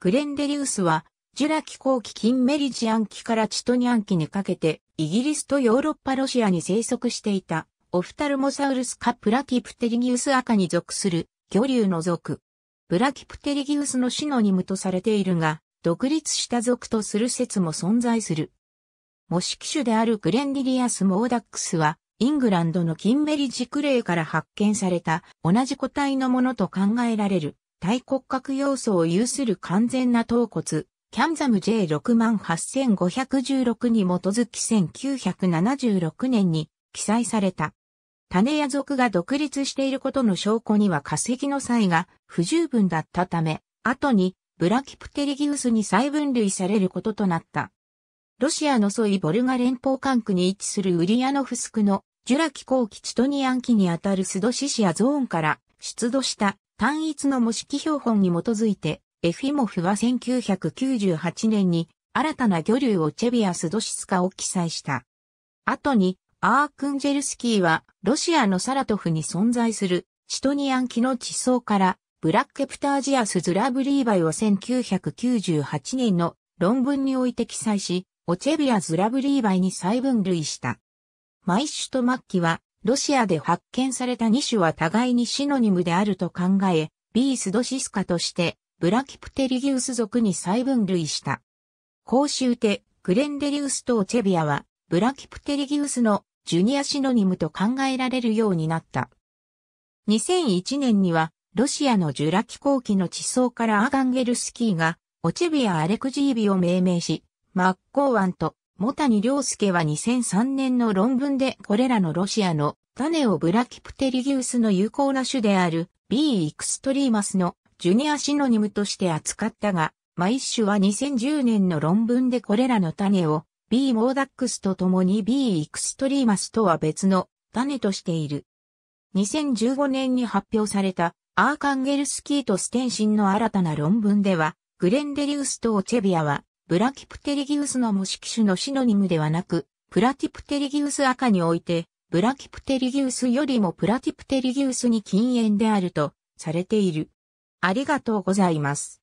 グレンデリウスは、ジュラ紀後期ンメリジアン期からチトニアン期にかけて、イギリスとヨーロッパロシアに生息していた、オフタルモサウルスかプラキプテリギウス赤に属する、魚竜の属。プラキプテリギウスのシノニムとされているが、独立した属とする説も存在する。模式種であるグレンディリアス・モーダックスは、イングランドのキンメリジクレイから発見された同じ個体のものと考えられる。大骨格要素を有する完全な頭骨、キャンザム J68516 に基づき1976年に記載された。種屋族が独立していることの証拠には化石の際が不十分だったため、後にブラキプテリギウスに再分類されることとなった。ロシアのソイボルガ連邦管区に位置するウリアノフスクのジュラキ。後期チトニアン期にあたるスドシシアゾーンから出土した単一の模式標本に基づいて、エフィモフは1998年に新たな魚類をチェビアスドシツカを記載した。後に、アークンジェルスキーは、ロシアのサラトフに存在する、チトニアン紀の地層から、ブラックケプタージアスズラブリーバイを1998年の論文において記載し、オチェビアズラブリーバイに再分類した。マイシュとマッキは、ロシアで発見された2種は互いにシノニムであると考え、ビースドシスカとして、ブラキプテリギウス属に再分類した。公衆手、グレンデリウスとオチェビアは、ブラキプテリギウスのジュニアシノニムと考えられるようになった。2001年には、ロシアのジュラ紀後期の地層からアガンゲルスキーが、オチェビア・アレクジービを命名し、マッコーワンと茂谷良介は2003年の論文でこれらのロシアの種をブラキプテリギウスの有効な種である B エクストリーマスのジュニアシノニムとして扱ったが、マイッシュは2010年の論文でこれらの種を B モーダックスと共に B エクストリーマスとは別の種としている。2015年に発表されたアーカンゲルスキーとステンシンの新たな論文では、グレンデリウスとオチェビアはブラキプテリギウスの模式種のシノニムではなく、プラティプテリギウス赤において、ブラキプテリギウスよりもプラティプテリギウスに禁煙であるとされている。ありがとうございます。